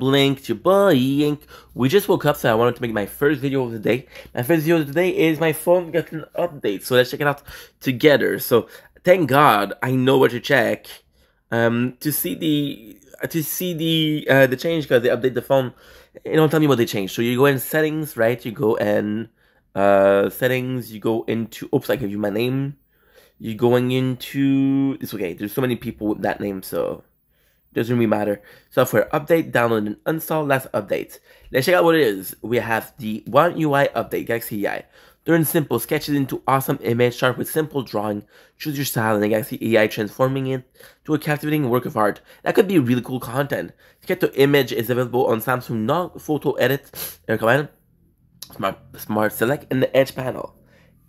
Blink, your boy Yank. We just woke up, so I wanted to make my first video of the day. My first video of the day is my phone got an update, so let's check it out together. So thank God I know what to check um, to see the to see the uh, the change because they update the phone. It don't tell me what they changed. So you go in settings, right? You go in uh, settings. You go into oops, I gave you my name. You're going into it's okay. There's so many people with that name, so doesn't really matter. Software update, download and install, last updates. Let's check out what it is. We have the One UI update, Galaxy EI. Turn simple sketches into awesome image, start with simple drawing, choose your style and the Galaxy EI, transforming it to a captivating work of art. That could be really cool content. Sketch to Image is available on Samsung Not Photo Edit, recommend, Smart, Smart Select, and the Edge panel.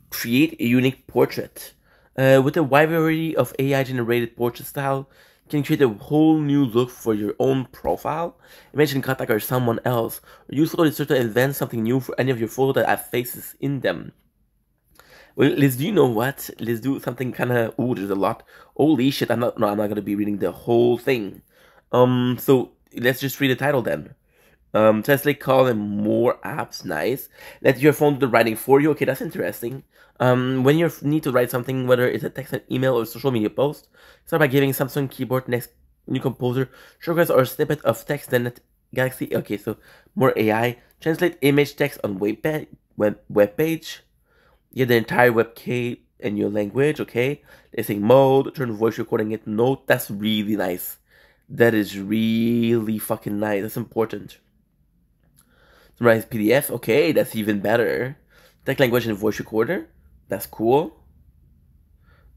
Create a unique portrait. Uh, with a wide variety of AI generated portrait style, can create a whole new look for your own profile. Imagine contact or someone else, or use photo to invent something new for any of your photos that have faces in them. Well, let's do you know what? Let's do something kind of. Oh, there's a lot. Holy shit! I'm not. No, I'm not gonna be reading the whole thing. Um. So let's just read the title then. Um, Tesla calling more apps nice. Let your phone do the writing for you. Okay, that's interesting. Um, when you need to write something, whether it's a text, an email, or social media post, start by giving Samsung Keyboard Next New Composer shortcuts or snippet of text. Then Galaxy. Okay, so more AI. Translate image text on web page. Web, page. Get the entire web page in your language. Okay, listening mode. Turn voice recording it. No, that's really nice. That is really fucking nice. That's important. Rise PDF. Okay, that's even better. Tech language and voice recorder. That's cool.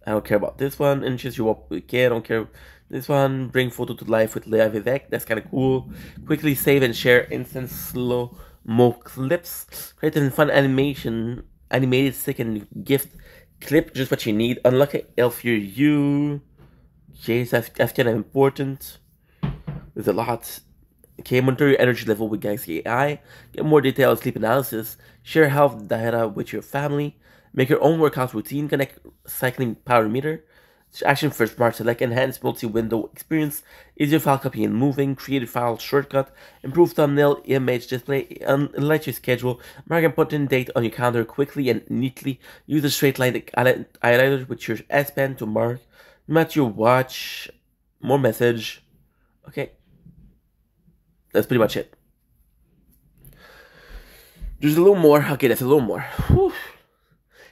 I don't care about this one. And just you okay, I don't care. This one, bring photo to life with Lea Vivek. That's kind of cool. Quickly save and share instant slow mo clips. Creative fun animation. Animated second gift clip. Just what you need. Unlock it. Elf your you. kind of important. There's a lot. Okay, monitor your energy level with Galaxy AI, get more detailed sleep analysis, share health data with your family, make your own workout routine, connect cycling power meter, action for smart select, enhanced multi-window experience, easier file copying and moving, create file shortcut, improve thumbnail, image display, let you schedule, mark an important date on your calendar quickly and neatly, use a straight line highlighter with your S Pen to mark, match your watch, more message, okay that's pretty much it. There's a little more. Okay, that's a little more. Whew.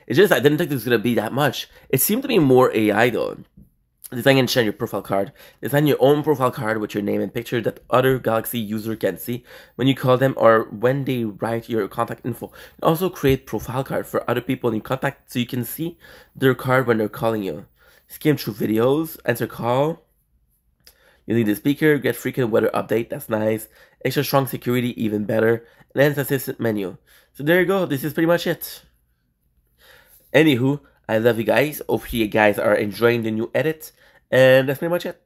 It's just I didn't think this was gonna be that much. It seemed to be more AI though. Design and share your profile card. Design your own profile card with your name and picture that other Galaxy user can see when you call them or when they write your contact info. And also create profile card for other people in your contact so you can see their card when they're calling you. Skim through videos, answer call, you need a speaker, get frequent weather update, that's nice. Extra strong security, even better. Lens assistant menu. So there you go, this is pretty much it. Anywho, I love you guys. Hope you guys are enjoying the new edit. And that's pretty much it.